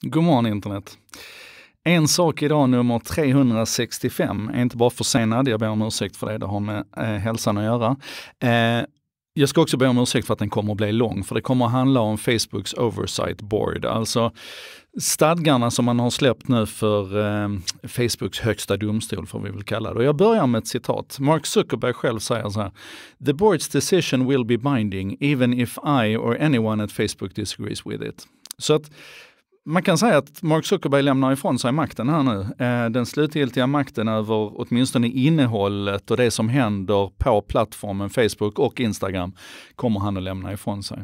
God morgon internet. En sak idag nummer 365 är inte bara försenad, jag ber om ursäkt för det, det har med eh, hälsan att göra. Eh, jag ska också be om ursäkt för att den kommer att bli lång, för det kommer att handla om Facebooks Oversight Board, alltså stadgarna som man har släppt nu för eh, Facebooks högsta domstol, får vi väl kalla det. Och jag börjar med ett citat. Mark Zuckerberg själv säger så här. The board's decision will be binding, even if I or anyone at Facebook disagrees with it. Så att man kan säga att Mark Zuckerberg lämnar ifrån sig makten här nu. Eh, den slutgiltiga makten över åtminstone innehållet och det som händer på plattformen Facebook och Instagram kommer han att lämna ifrån sig.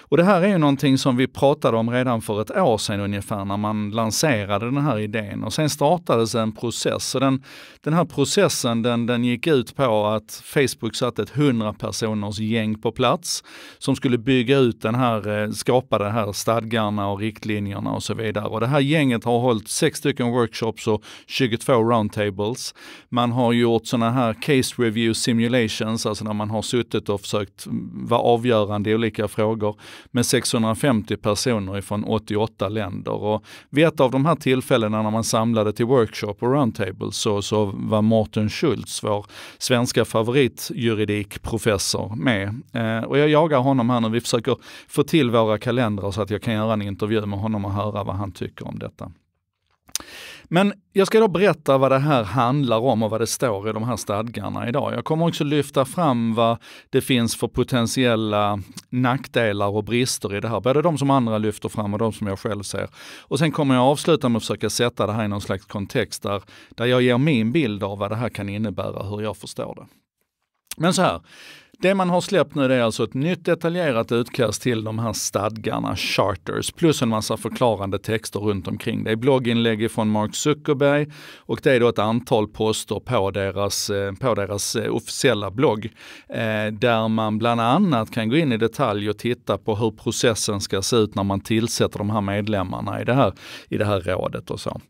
Och det här är ju någonting som vi pratade om redan för ett år sedan ungefär när man lanserade den här idén och sen startades en process. Så den, den här processen den, den gick ut på att Facebook satte ett 100 personers gäng på plats som skulle bygga ut den här, eh, skapa de här stadgarna och riktlinjerna och så vidare. Och det här gänget har hållit sex stycken workshops och 22 roundtables. Man har gjort sådana här case review simulations, alltså när man har suttit och försökt mm, vara avgörande i olika frågor frågor med 650 personer ifrån 88 länder. Och vid ett av de här tillfällena när man samlade till workshop och roundtable så, så var Morten Schultz, vår svenska favoritjuridikprofessor, med. Eh, och jag jagar honom här nu. Vi försöker få till våra kalendrar så att jag kan göra en intervju med honom och höra vad han tycker om detta. Men jag ska då berätta vad det här handlar om och vad det står i de här stadgarna idag. Jag kommer också lyfta fram vad det finns för potentiella nackdelar och brister i det här. Både de som andra lyfter fram och de som jag själv ser. Och sen kommer jag avsluta med att försöka sätta det här i någon slags kontext där, där jag ger min bild av vad det här kan innebära, och hur jag förstår det. Men så här, det man har släppt nu är alltså ett nytt detaljerat utkast till de här stadgarna, charters, plus en massa förklarande texter runt omkring. Det är blogginlägg från Mark Zuckerberg och det är då ett antal poster på deras, eh, på deras eh, officiella blogg eh, där man bland annat kan gå in i detalj och titta på hur processen ska se ut när man tillsätter de här medlemmarna i det här, i det här rådet och så.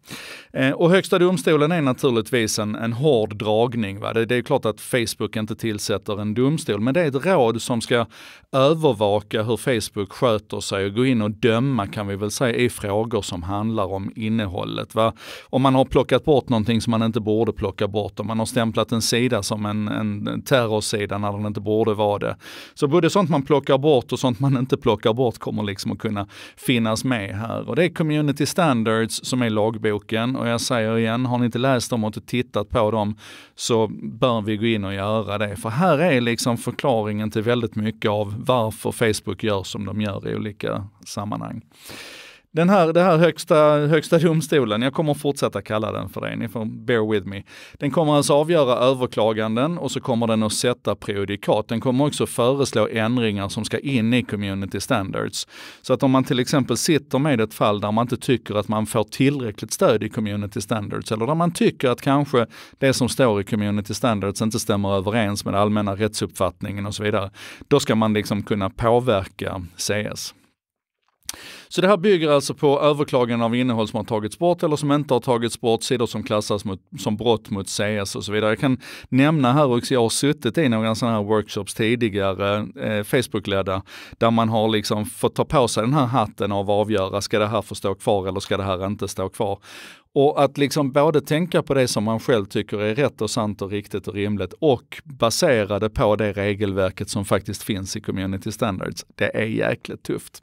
Och Högsta domstolen är naturligtvis en, en hård dragning. Va? Det, det är klart att Facebook inte tillsätter en domstol domstol, men det är ett råd som ska övervaka hur Facebook sköter sig och gå in och döma kan vi väl säga i frågor som handlar om innehållet. Va? Om man har plockat bort någonting som man inte borde plocka bort, om man har stämplat en sida som en, en terrorsida när den inte borde vara det. Så både sånt man plockar bort och sånt man inte plockar bort kommer liksom att kunna finnas med här. Och det är Community Standards som är lagboken och jag säger igen, har ni inte läst dem och inte tittat på dem så bör vi gå in och göra det. För här är liksom förklaringen till väldigt mycket av varför Facebook gör som de gör i olika sammanhang. Den här, den här högsta, högsta domstolen, jag kommer fortsätta kalla den för det, ni får bear with me. Den kommer alltså avgöra överklaganden och så kommer den att sätta prejudikat. Den kommer också föreslå ändringar som ska in i community standards. Så att om man till exempel sitter med ett fall där man inte tycker att man får tillräckligt stöd i community standards eller där man tycker att kanske det som står i community standards inte stämmer överens med allmänna rättsuppfattningen och så vidare. Då ska man liksom kunna påverka CS. Så det här bygger alltså på överklagande av innehåll som har tagits bort eller som inte har tagits bort, sidor som klassas mot, som brott mot CS och så vidare. Jag kan nämna här också, jag har suttit i några sådana här workshops tidigare, eh, Facebook-ledda, där man har liksom fått ta på sig den här hatten av att avgöra, ska det här få stå kvar eller ska det här inte stå kvar? Och att liksom både tänka på det som man själv tycker är rätt och sant och riktigt och rimligt och basera det på det regelverket som faktiskt finns i Community Standards, det är jäkligt tufft.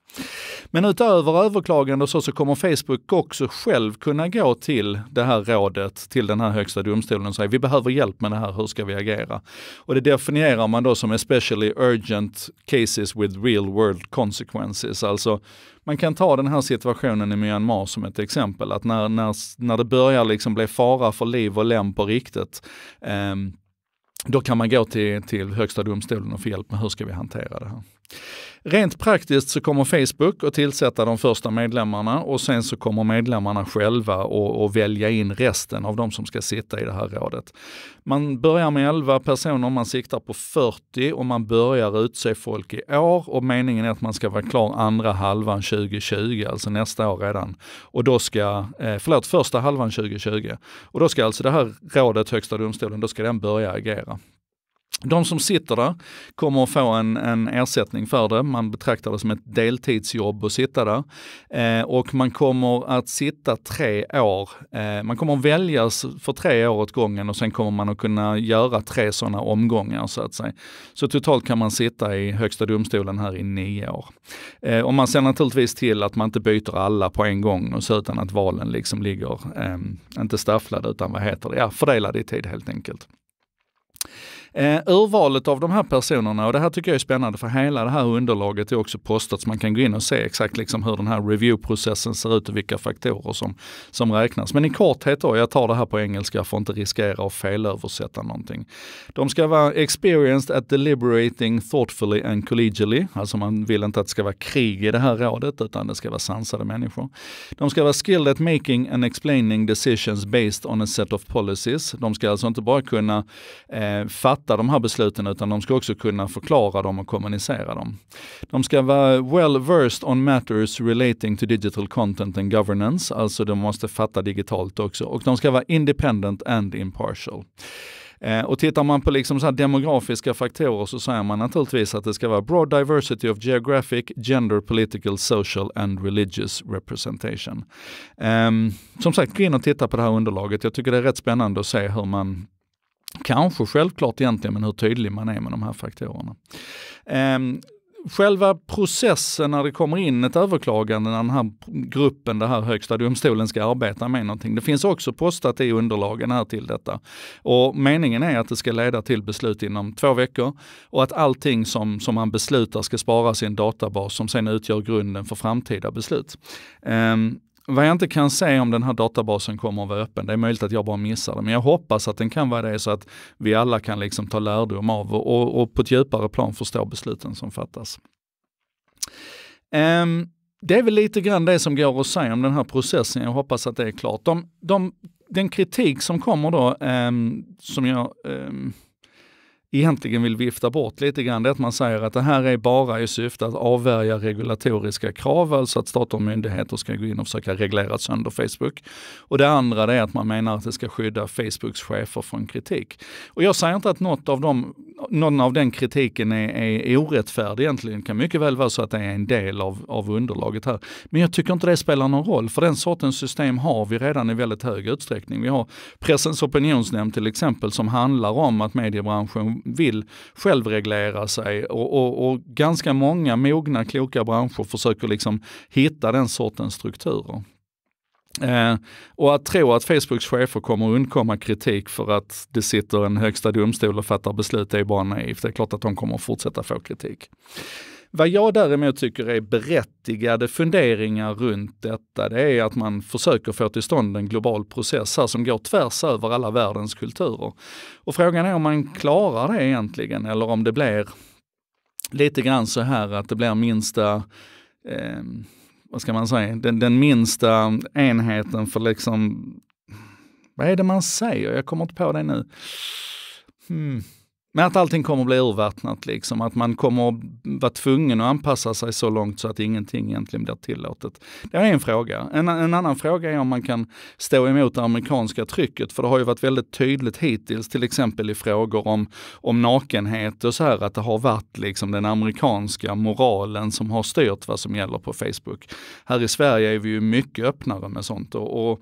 Men utöver överklagande och så, så kommer Facebook också själv kunna gå till det här rådet, till den här högsta domstolen och säga vi behöver hjälp med det här, hur ska vi agera? Och det definierar man då som especially urgent cases with real world consequences, alltså man kan ta den här situationen i Myanmar som ett exempel, att när, när, när det börjar liksom bli fara för liv och lem på riktigt, eh, då kan man gå till, till högsta domstolen och få hjälp med hur ska vi hantera det här. Rent praktiskt så kommer Facebook att tillsätta de första medlemmarna och sen så kommer medlemmarna själva att välja in resten av de som ska sitta i det här rådet. Man börjar med 11 personer, man siktar på 40 och man börjar utse folk i år och meningen är att man ska vara klar andra halvan 2020, alltså nästa år redan. Och då ska, eh, förlåt, första halvan 2020. Och då ska alltså det här rådet, Högsta domstolen, då ska den börja agera. De som sitter där kommer att få en, en, ersättning för det. Man betraktar det som ett deltidsjobb att sitta där. Eh, och man kommer att sitta tre år. Eh, man kommer att väljas för tre år åt gången och sen kommer man att kunna göra tre sådana omgångar så att säga. Så totalt kan man sitta i Högsta domstolen här i nio år. Eh, och man ser naturligtvis till att man inte byter alla på en gång och så utan att valen liksom ligger, ehm, inte stafflade utan vad heter det, ja, fördelade i tid helt enkelt. Eh, urvalet av de här personerna, och det här tycker jag är spännande för hela det här underlaget är också postat så man kan gå in och se exakt liksom hur den här reviewprocessen ser ut och vilka faktorer som, som räknas. Men i korthet då, jag tar det här på engelska för att inte riskera att felöversätta någonting. De ska vara experienced at deliberating thoughtfully and collegially, alltså man vill inte att det ska vara krig i det här rådet utan det ska vara sansade människor. De ska vara skilled at making and explaining decisions based on a set of policies. De ska alltså inte bara kunna eh, fatta fatta de här besluten utan de ska också kunna förklara dem och kommunicera dem. De ska vara well versed on matters relating to digital content and governance, alltså de måste fatta digitalt också och de ska vara independent and impartial. Eh, och tittar man på liksom så demografiska faktorer så säger man naturligtvis att det ska vara broad diversity of geographic, gender, political, social and religious representation. Um, som sagt, gå in och titta på det här underlaget. Jag tycker det är rätt spännande att se hur man Kanske självklart egentligen, men hur tydlig man är med de här faktorerna. Ehm, själva processen när det kommer in ett överklagande, när den här gruppen, den här högsta domstolen ska arbeta med någonting. Det finns också postat i underlagen här till detta. Och meningen är att det ska leda till beslut inom två veckor och att allting som, som man beslutar ska sparas i en databas som sen utgör grunden för framtida beslut. Um, vad jag inte kan se om den här databasen kommer att vara öppen, det är möjligt att jag bara missar det, men jag hoppas att den kan vara det så att vi alla kan liksom ta lärdom av och, och, och på ett djupare plan förstå besluten som fattas. Um, det är väl lite grann det som går att säga om den här processen. Jag hoppas att det är klart. De, de, den kritik som kommer då, um, som jag um, egentligen vill vifta bort lite grann, det är att man säger att det här är bara i syfte att avvärja regulatoriska krav, alltså att stat och myndigheter ska gå in och försöka reglera sönder Facebook. Och det andra det är att man menar att det ska skydda Facebooks chefer från kritik. Och jag säger inte att något av dem, någon av den kritiken är, är orättfärdig egentligen. Det kan mycket väl vara så att det är en del av, av underlaget här. Men jag tycker inte det spelar någon roll, för den sortens system har vi redan i väldigt hög utsträckning. Vi har Pressens opinionsnämnd till exempel som handlar om att mediebranschen vill självreglera sig och, och, och ganska många mogna, kloka branscher försöker liksom hitta den sortens strukturer. Eh, och att tro att Facebooks chefer kommer att undkomma kritik för att det sitter en högsta domstol och fattar beslut är bara naivt. Det är klart att de kommer att fortsätta få kritik. Vad jag däremot tycker är berättigade funderingar runt detta, det är att man försöker få till stånd en global process här som går tvärs över alla världens kulturer. Och frågan är om man klarar det egentligen eller om det blir lite grann så här att det blir minsta eh, vad ska man säga, den, den minsta enheten för liksom, vad är det man säger? Jag kommer inte på det nu. Hmm. Men att allting kommer att bli urvattnat, liksom. att man kommer att vara tvungen att anpassa sig så långt så att ingenting egentligen blir tillåtet. Det är en fråga. En, en annan fråga är om man kan stå emot det amerikanska trycket, för det har ju varit väldigt tydligt hittills, till exempel i frågor om, om nakenhet och så här, att det har varit liksom den amerikanska moralen som har styrt vad som gäller på Facebook. Här i Sverige är vi ju mycket öppnare med sånt och, och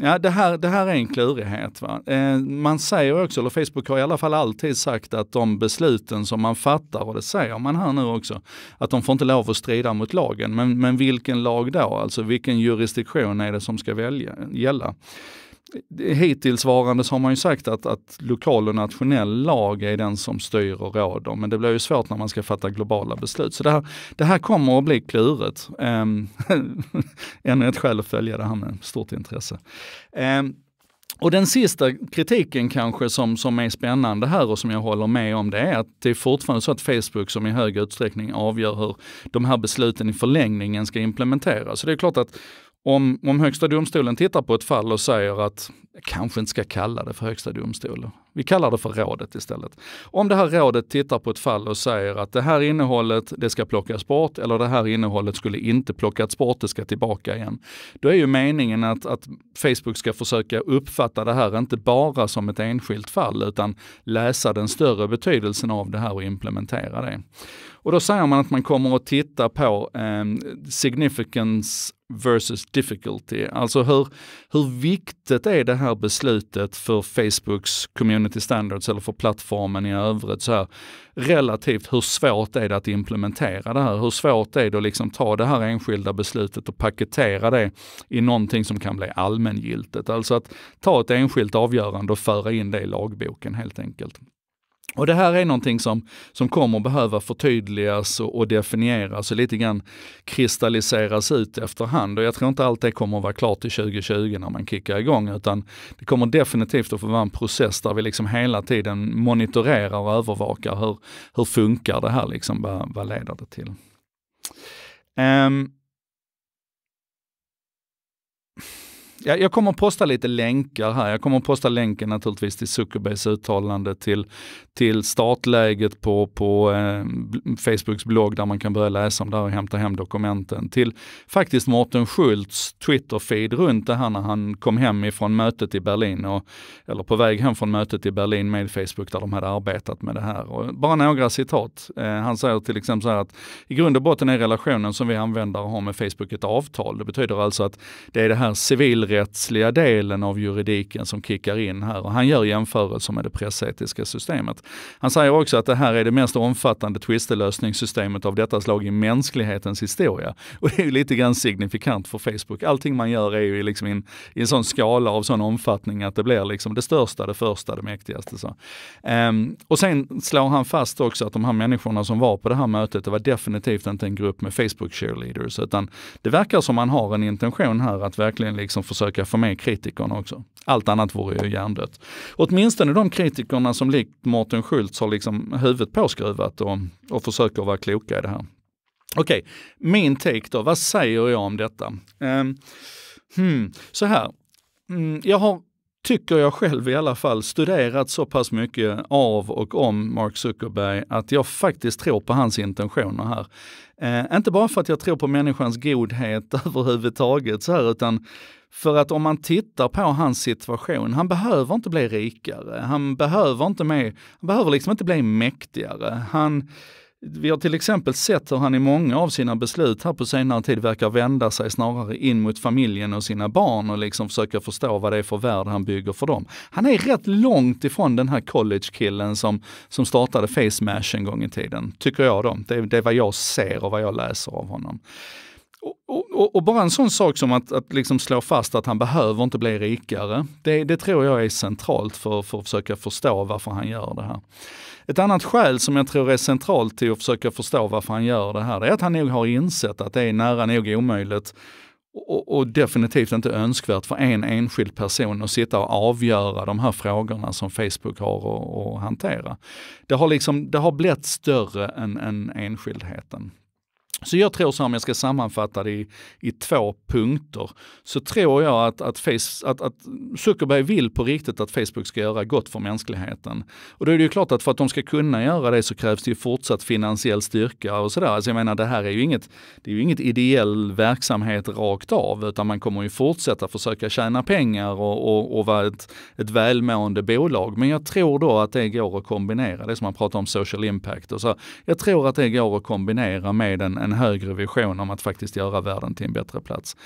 Ja, det här, det här är en klurighet. Va? Eh, man säger också, eller Facebook har i alla fall alltid sagt att de besluten som man fattar, och det säger man här nu också, att de får inte lov att strida mot lagen. Men, men vilken lag då? Alltså vilken jurisdiktion är det som ska välja, gälla? så har man ju sagt att, att lokal och nationell lag är den som styr och råder, men det blir ju svårt när man ska fatta globala beslut. Så det här, det här kommer att bli klurigt. Ehm, Ännu ett skäl att följa det här med stort intresse. Eh, och den sista kritiken kanske som, som är spännande här och som jag håller med om det är att det är fortfarande så att Facebook som i hög utsträckning avgör hur de här besluten i förlängningen ska implementeras. Så det är klart att om, om Högsta domstolen tittar på ett fall och säger att, jag kanske inte ska kalla det för Högsta domstolen, vi kallar det för rådet istället. Om det här rådet tittar på ett fall och säger att det här innehållet, det ska plockas bort eller det här innehållet skulle inte plockats bort, det ska tillbaka igen. Då är ju meningen att, att Facebook ska försöka uppfatta det här inte bara som ett enskilt fall utan läsa den större betydelsen av det här och implementera det. Och då säger man att man kommer att titta på eh, significance versus difficulty. Alltså hur, hur viktigt är det här beslutet för Facebooks community kommit till standards eller för plattformen i övrigt så här, relativt hur svårt är det att implementera det här? Hur svårt är det att liksom ta det här enskilda beslutet och paketera det i någonting som kan bli allmängiltigt? Alltså att ta ett enskilt avgörande och föra in det i lagboken helt enkelt. Och det här är någonting som, som kommer behöva förtydligas och, och definieras och lite grann kristalliseras ut efterhand. Och jag tror inte allt det kommer att vara klart till 2020 när man kickar igång, utan det kommer definitivt att få vara en process där vi liksom hela tiden monitorerar och övervakar hur, hur funkar det här, liksom, vad, vad leder det till? Um, jag, jag kommer att posta lite länkar här. Jag kommer att posta länken naturligtvis till Zuckerbergs uttalande, till, till startläget på, på eh, Facebooks blogg där man kan börja läsa om det här och hämta hem dokumenten. Till faktiskt Mårten Schultz Twitter-feed runt det här när han kom hem ifrån mötet i Berlin, och, eller på väg hem från mötet i Berlin med Facebook där de hade arbetat med det här. Och bara några citat. Eh, han säger till exempel så här att i grund och botten är relationen som vi användare har med Facebook ett avtal. Det betyder alltså att det är det här civil civilrättsliga delen av juridiken som kickar in här och han gör jämförelser med det pressetiska systemet. Han säger också att det här är det mest omfattande tvistelösningssystemet av detta slag i mänsklighetens historia. Och det är ju lite grann signifikant för Facebook. Allting man gör är ju liksom in, i en sån skala av sån omfattning att det blir liksom det största, det första, det mäktigaste. Så. Um, och sen slår han fast också att de här människorna som var på det här mötet, det var definitivt inte en grupp med Facebook cheerleaders, utan det verkar som man har en intention här att verkligen liksom för försöka få med kritikerna också. Allt annat vore ju hjärndött. Åtminstone de kritikerna som likt Martin Schultz har liksom huvudet påskruvat och, och försöker vara kloka i det här. Okej, okay. min take då, vad säger jag om detta? Um, hmm, så här, mm, jag har tycker jag själv i alla fall, studerat så pass mycket av och om Mark Zuckerberg att jag faktiskt tror på hans intentioner här. Eh, inte bara för att jag tror på människans godhet överhuvudtaget så här, utan för att om man tittar på hans situation, han behöver inte bli rikare, han behöver inte mer, han behöver liksom inte bli mäktigare. Han, vi har till exempel sett hur han i många av sina beslut här på senare tid verkar vända sig snarare in mot familjen och sina barn och liksom försöka förstå vad det är för värld han bygger för dem. Han är rätt långt ifrån den här collegekillen som, som startade facemash en gång i tiden, tycker jag då. Det, det är vad jag ser och vad jag läser av honom. Och, och, och, bara en sån sak som att, att liksom slå fast att han behöver inte bli rikare. Det, det tror jag är centralt för, för att försöka förstå varför han gör det här. Ett annat skäl som jag tror är centralt till att försöka förstå varför han gör det här, det är att han nog har insett att det är nära nog omöjligt och, och, definitivt inte önskvärt för en enskild person att sitta och avgöra de här frågorna som Facebook har att hantera. Det har, liksom, det har blivit större än, än enskildheten. Så jag tror så om jag ska sammanfatta det i, i två punkter, så tror jag att, att, face, att, att Zuckerberg vill på riktigt att Facebook ska göra gott för mänskligheten. Och då är det ju klart att för att de ska kunna göra det så krävs det ju fortsatt finansiell styrka och sådär. Alltså jag menar det här är ju inget, det är ju inget ideell verksamhet rakt av, utan man kommer ju fortsätta försöka tjäna pengar och, och, och vara ett, ett välmående bolag. Men jag tror då att det går att kombinera, det som man pratar om social impact och så. Jag tror att det går att kombinera med en en högre vision om att faktiskt göra världen till en bättre plats.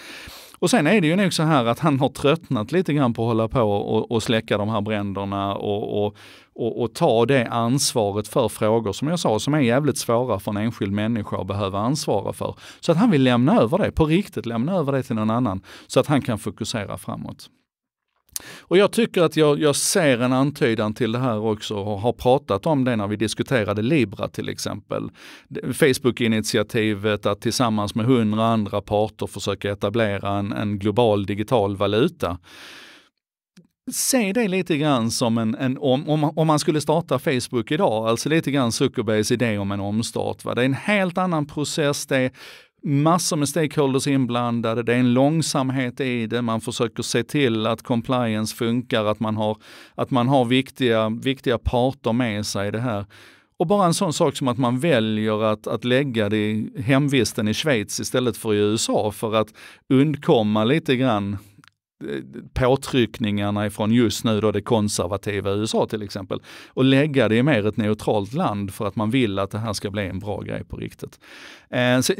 Och sen är det ju nog så här att han har tröttnat lite grann på att hålla på och, och släcka de här bränderna och, och, och, och, ta det ansvaret för frågor som jag sa som är jävligt svåra för en enskild människa att behöva ansvara för. Så att han vill lämna över det, på riktigt lämna över det till någon annan så att han kan fokusera framåt. Och jag tycker att jag, jag, ser en antydan till det här också och har pratat om det när vi diskuterade Libra till exempel. Facebook-initiativet att tillsammans med hundra andra parter försöka etablera en, en global digital valuta se det lite grann som en, en om, om, om, man skulle starta Facebook idag, alltså lite grann Zuckerbergs idé om en omstart. Va? Det är en helt annan process, det är massor med stakeholders inblandade, det är en långsamhet i det, man försöker se till att compliance funkar, att man har, att man har viktiga, viktiga parter med sig i det här. Och bara en sån sak som att man väljer att, att lägga det i hemvisten i Schweiz istället för i USA för att undkomma lite grann påtryckningarna ifrån just nu då det konservativa USA till exempel och lägga det i mer ett neutralt land för att man vill att det här ska bli en bra grej på riktigt. Eh, så,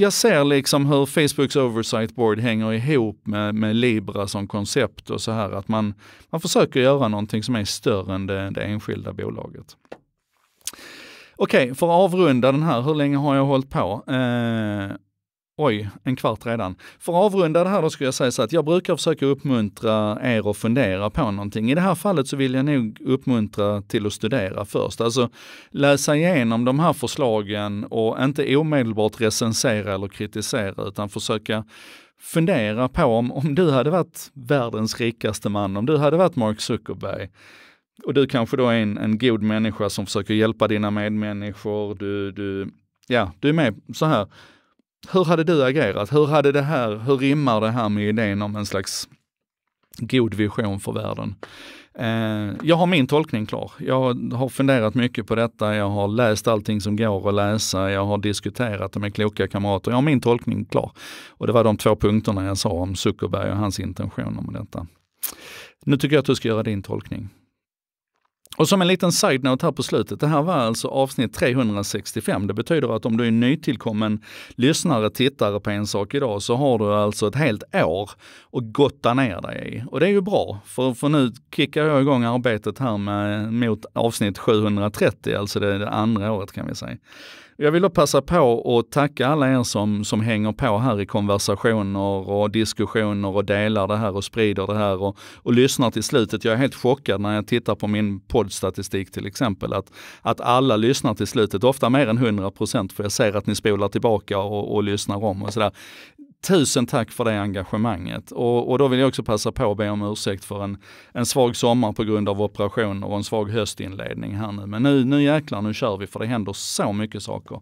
jag ser liksom hur Facebooks Oversight Board hänger ihop med, med Libra som koncept och så här att man, man försöker göra någonting som är större än det, det enskilda bolaget. Okej, okay, för att avrunda den här, hur länge har jag hållit på? Eh, Oj, en kvart redan. För att avrunda det här då skulle jag säga så att jag brukar försöka uppmuntra er att fundera på någonting. I det här fallet så vill jag nog uppmuntra till att studera först. Alltså läsa igenom de här förslagen och inte omedelbart recensera eller kritisera utan försöka fundera på om, om du hade varit världens rikaste man, om du hade varit Mark Zuckerberg och du kanske då är en, en god människa som försöker hjälpa dina medmänniskor, du, du, ja, du är med så här hur hade du agerat? Hur hade det här, hur rimmar det här med idén om en slags god vision för världen? Eh, jag har min tolkning klar. Jag har funderat mycket på detta. Jag har läst allting som går att läsa. Jag har diskuterat det med kloka kamrater. Jag har min tolkning klar. Och det var de två punkterna jag sa om Zuckerberg och hans intentioner med detta. Nu tycker jag att du ska göra din tolkning. Och som en liten side-note här på slutet, det här var alltså avsnitt 365. Det betyder att om du är nytillkommen lyssnare, tittare på En sak idag så har du alltså ett helt år att gotta ner dig i. Och det är ju bra, för, för nu kickar jag igång arbetet här med, mot avsnitt 730, alltså det, det andra året kan vi säga. Jag vill då passa på att tacka alla er som, som hänger på här i konversationer och diskussioner och delar det här och sprider det här och, och lyssnar till slutet. Jag är helt chockad när jag tittar på min poddstatistik till exempel, att, att alla lyssnar till slutet, ofta mer än 100 för jag ser att ni spolar tillbaka och, och lyssnar om och sådär. Tusen tack för det engagemanget och, och då vill jag också passa på att be om ursäkt för en, en svag sommar på grund av operation och en svag höstinledning här nu. Men nu, nu jäklar, nu kör vi för det händer så mycket saker.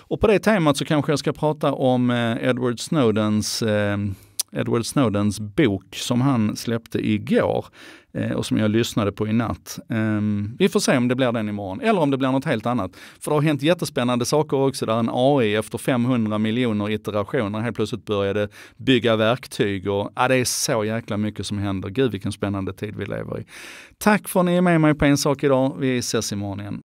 Och på det temat så kanske jag ska prata om eh, Edward Snowdens eh, Edward Snowdens bok som han släppte igår eh, och som jag lyssnade på i natt. Ehm, vi får se om det blir den imorgon eller om det blir något helt annat. För det har hänt jättespännande saker också där en AI efter 500 miljoner iterationer helt plötsligt började bygga verktyg och ja, det är så jäkla mycket som händer. Gud vilken spännande tid vi lever i. Tack för att ni är med mig på En sak idag. Vi ses imorgon igen.